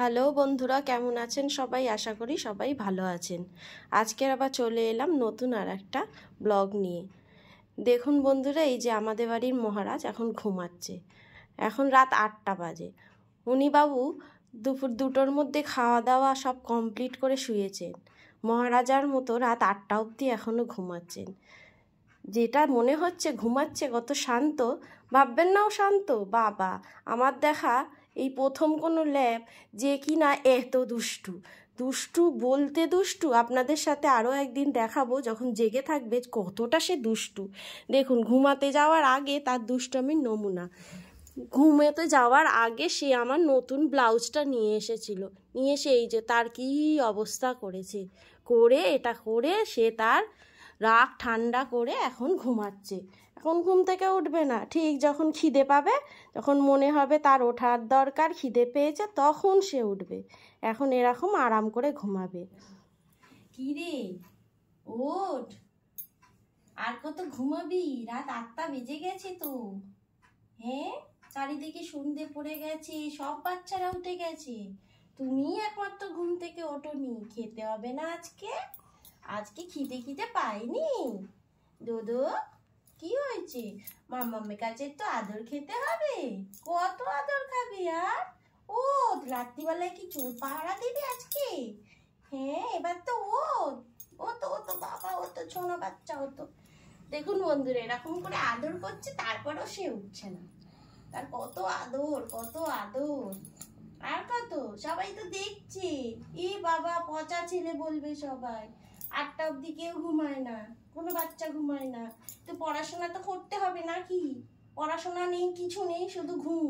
hello বন্ধুরা কেমন আছেন সবাই আশা করি সবাই ভালো আছেন আজকের আবার চলে এলাম নতুন আর একটা ব্লগ নিয়ে দেখুন বন্ধুরা এই যে আমাদের বাড়ির মহারাজ এখন ঘুমাচ্ছে এখন রাত আটটা বাজে উনি বাবু দুপুর দুটোর মধ্যে খাওয়া দাওয়া সব কমপ্লিট করে শুয়েছেন মহারাজার মতো রাত আটটা অবধি এখনও ঘুমাচ্ছেন যেটা মনে হচ্ছে ঘুমাচ্ছে কত শান্ত ভাববেন নাও শান্ত বাবা আমার দেখা এই প্রথম কোনো ল্যাব যে কি না এত দুষ্টু দুষ্টু বলতে দুষ্টু আপনাদের সাথে আরও একদিন দেখাবো যখন জেগে থাকবে কতটা সে দুষ্টু দেখুন ঘুমাতে যাওয়ার আগে তার দুষ্টমির নমুনা ঘুমেতে যাওয়ার আগে সে আমার নতুন ব্লাউজটা নিয়ে এসেছিল নিয়ে এসে এই যে তার কি অবস্থা করেছে করে এটা করে সে তার রাগ ঠান্ডা করে এখন ঘুমাচ্ছে এখন ঘুম থেকে উঠবে না ঠিক যখন খিদে পাবে তখন মনে হবে তার ওঠার দরকার খিদে পেয়েছে তখন সে উঠবে এখন এরকম আরাম করে ঘুমাবে কিরে রে ওঠ আর কত ঘুমাবি রাত আটটা বেজে গেছে তো হ্যাঁ চারিদিকে সন্ধে পড়ে গেছে সব বাচ্চারা উঠে গেছে তুমি একমাত্র ঘুম থেকে ওঠোনি খেতে হবে না আজকে আজকে খিদে খিদে পাইনি দুদু কি হয়েছে মামামের কাছে তো আদর খেতে হবে কত আদর খাবি আর ও রাত্রিবেলায় কি চুল পাহারা দিবি আজকে হ্যাঁ এবার তো ও ও তো ও তো বাবা ও তো ছোনো বাচ্চা ও তো দেখুন বন্ধুরা এরকম করে আদর করছে তারপরেও সে উঠছে না তার কত আদর কত আদর আর কত সবাই তো দেখছে এ বাবা পচা ছেলে বলবে সবাই আটটা অবধি কেউ ঘুমায় না কোনো বাচ্চা ঘুমায় না তো পড়াশোনা তো করতে হবে নাকি পড়াশোনা নেই কিছু নেই শুধু ঘুম